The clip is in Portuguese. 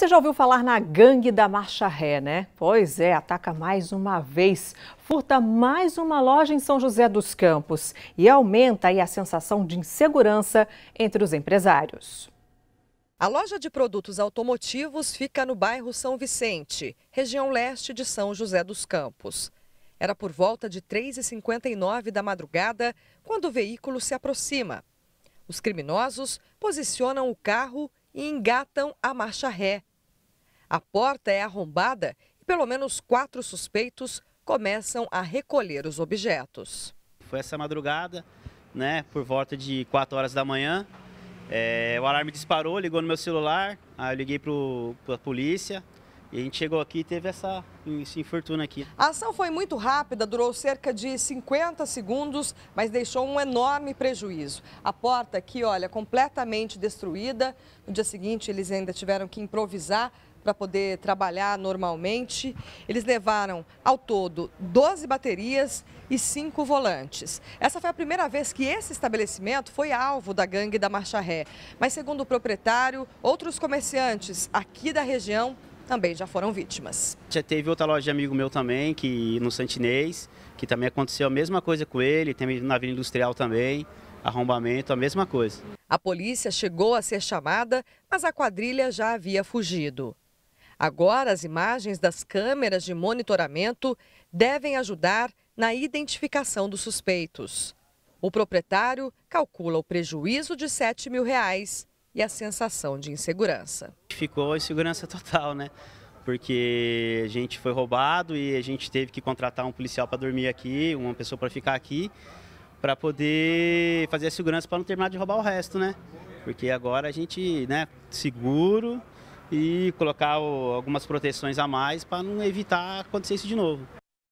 Você já ouviu falar na gangue da Marcha Ré, né? Pois é, ataca mais uma vez, furta mais uma loja em São José dos Campos e aumenta aí a sensação de insegurança entre os empresários. A loja de produtos automotivos fica no bairro São Vicente, região leste de São José dos Campos. Era por volta de 3h59 da madrugada quando o veículo se aproxima. Os criminosos posicionam o carro e engatam a marcha ré. A porta é arrombada e pelo menos quatro suspeitos começam a recolher os objetos. Foi essa madrugada, né, por volta de 4 horas da manhã. É, o alarme disparou, ligou no meu celular, aí eu liguei para a polícia. E a gente chegou aqui e teve essa, infortuna aqui. A ação foi muito rápida, durou cerca de 50 segundos, mas deixou um enorme prejuízo. A porta aqui, olha, completamente destruída. No dia seguinte, eles ainda tiveram que improvisar para poder trabalhar normalmente. Eles levaram ao todo 12 baterias e 5 volantes. Essa foi a primeira vez que esse estabelecimento foi alvo da gangue da Marcha Ré. Mas, segundo o proprietário, outros comerciantes aqui da região também já foram vítimas. Já teve outra loja de amigo meu também, que no Santinês, que também aconteceu a mesma coisa com ele, tem na vila Industrial também, arrombamento, a mesma coisa. A polícia chegou a ser chamada, mas a quadrilha já havia fugido. Agora, as imagens das câmeras de monitoramento devem ajudar na identificação dos suspeitos. O proprietário calcula o prejuízo de 7 mil reais e a sensação de insegurança. Ficou insegurança total, né? Porque a gente foi roubado e a gente teve que contratar um policial para dormir aqui, uma pessoa para ficar aqui, para poder fazer a segurança para não terminar de roubar o resto, né? Porque agora a gente, né, seguro, e colocar algumas proteções a mais para não evitar acontecer isso de novo.